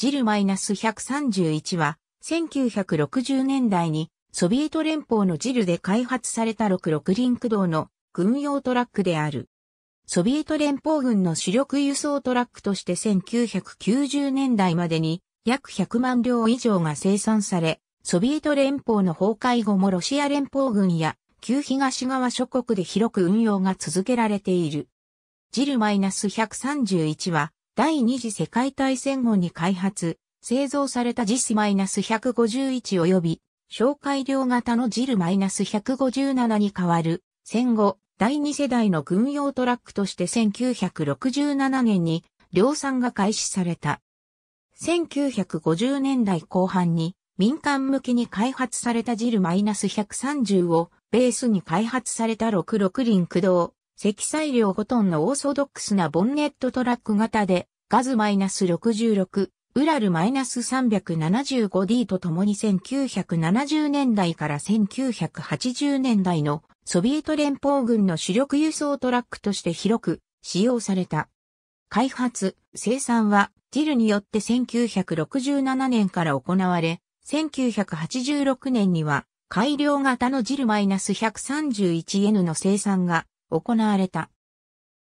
ジル -131 は、1960年代にソビエト連邦のジルで開発された66輪駆動の軍用トラックである。ソビエト連邦軍の主力輸送トラックとして1990年代までに約100万両以上が生産され、ソビエト連邦の崩壊後もロシア連邦軍や旧東側諸国で広く運用が続けられている。ジル -131 は第二次世界大戦後に開発、製造された JIS-151 及び、紹介量型のジル1 5 7に変わる、戦後、第二世代の軍用トラックとして1967年に量産が開始された。1950年代後半に民間向けに開発されたジル1 3 0をベースに開発された66輪駆動積載量5トンのオーソドックスなボンネットトラック型で、ガズ -66、ウラル -375D とともに1970年代から1980年代のソビエト連邦軍の主力輸送トラックとして広く使用された。開発、生産はティルによって1967年から行われ、1986年には改良型のジル -131N の生産が行われた。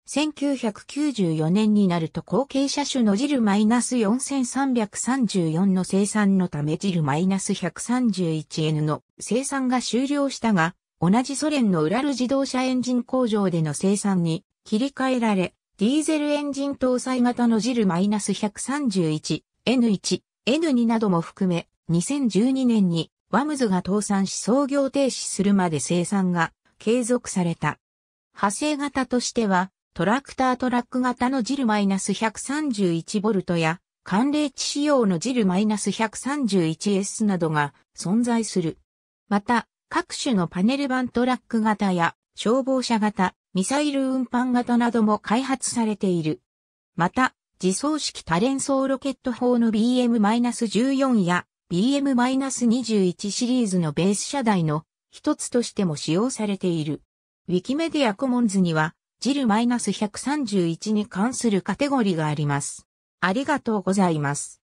1994年になると後継車種のジル -4334 の生産のためジル -131N の生産が終了したが、同じソ連のウラル自動車エンジン工場での生産に切り替えられ、ディーゼルエンジン搭載型のジル -131、N1、N2 なども含め、2012年にワムズが倒産し創業停止するまで生産が継続された。派生型としては、トラクタートラック型のジル -131V や、寒冷地仕様のジル -131S などが存在する。また、各種のパネル版トラック型や、消防車型、ミサイル運搬型なども開発されている。また、自走式多連装ロケット砲の BM-14 や BM-21 シリーズのベース車台の一つとしても使用されている。ウィキメディアコモンズには、ジル -131 に関するカテゴリーがあります。ありがとうございます。